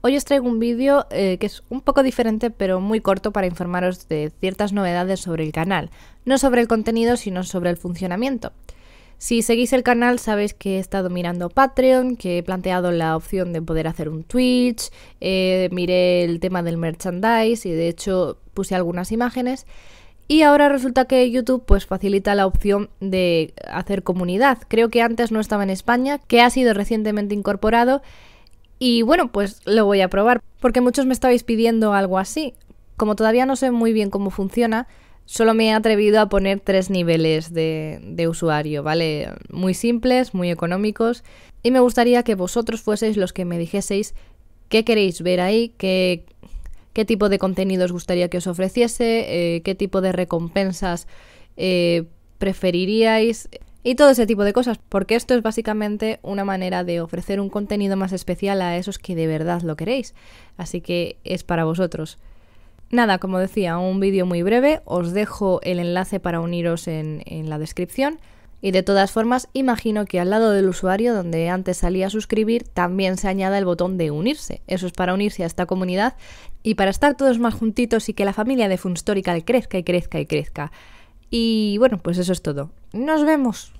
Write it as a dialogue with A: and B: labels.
A: Hoy os traigo un vídeo eh, que es un poco diferente pero muy corto para informaros de ciertas novedades sobre el canal, no sobre el contenido sino sobre el funcionamiento. Si seguís el canal sabéis que he estado mirando Patreon, que he planteado la opción de poder hacer un Twitch, eh, miré el tema del merchandise y de hecho puse algunas imágenes. Y ahora resulta que YouTube pues facilita la opción de hacer comunidad. Creo que antes no estaba en España, que ha sido recientemente incorporado y bueno, pues lo voy a probar, porque muchos me estabais pidiendo algo así. Como todavía no sé muy bien cómo funciona, solo me he atrevido a poner tres niveles de, de, usuario, ¿vale? Muy simples, muy económicos. Y me gustaría que vosotros fueseis los que me dijeseis qué queréis ver ahí, qué, qué tipo de contenido os gustaría que os ofreciese, eh, qué tipo de recompensas eh, preferiríais y todo ese tipo de cosas, porque esto es básicamente una manera de ofrecer un contenido más especial a esos que de verdad lo queréis, así que es para vosotros. Nada, como decía, un vídeo muy breve, os dejo el enlace para uniros en, la descripción. Y de todas formas, imagino que al lado del usuario donde antes salía a suscribir, también se añada el botón de unirse. Eso es para unirse a esta comunidad y para estar todos más juntitos y que la familia de Funstorical crezca y crezca y crezca. Y bueno, pues eso es todo. Nos vemos.